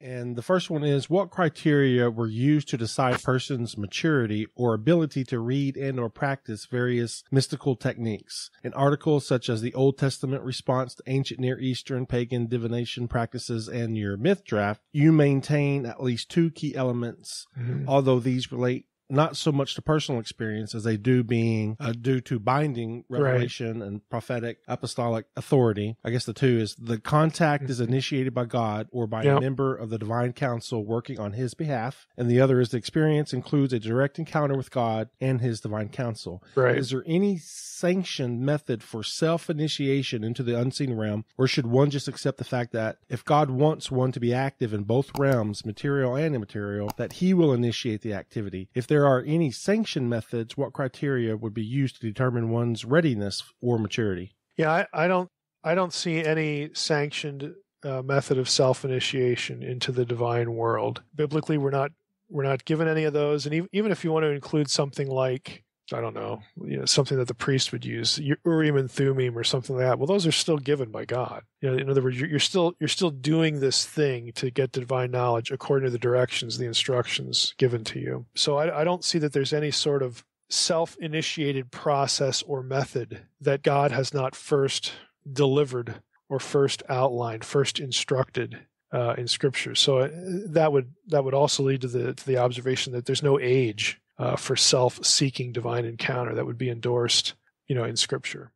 And the first one is what criteria were used to decide person's maturity or ability to read and or practice various mystical techniques? In articles such as the Old Testament response to ancient Near Eastern pagan divination practices and your myth draft, you maintain at least two key elements, mm-hmm. although these relate not so much to personal experience as they do being uh, due to binding revelation right. and prophetic apostolic authority. I guess the two is the contact is mm-hmm. initiated by God or by yep. a member of the divine council working on his behalf, and the other is the experience includes a direct encounter with God and his divine council. Right. Is there any sanctioned method for self initiation into the unseen realm, or should one just accept the fact that if God wants one to be active in both realms, material and immaterial, that he will initiate the activity? If there there are any sanction methods, what criteria would be used to determine one's readiness or maturity? Yeah, I, I don't, I don't see any sanctioned uh, method of self-initiation into the divine world. Biblically, we're not, we're not given any of those. And even, even if you want to include something like I don't know, you know, something that the priest would use, Urim and Thummim or something like that. Well, those are still given by God. You know, in other words, you're, still you're still doing this thing to get divine knowledge according to the directions, the instructions given to you. So I, I don't see that there's any sort of self-initiated process or method that God has not first delivered or first outlined, first instructed uh, in Scripture. So uh, that would that would also lead to the to the observation that there's no age uh, for self seeking divine encounter that would be endorsed, you know, in scripture.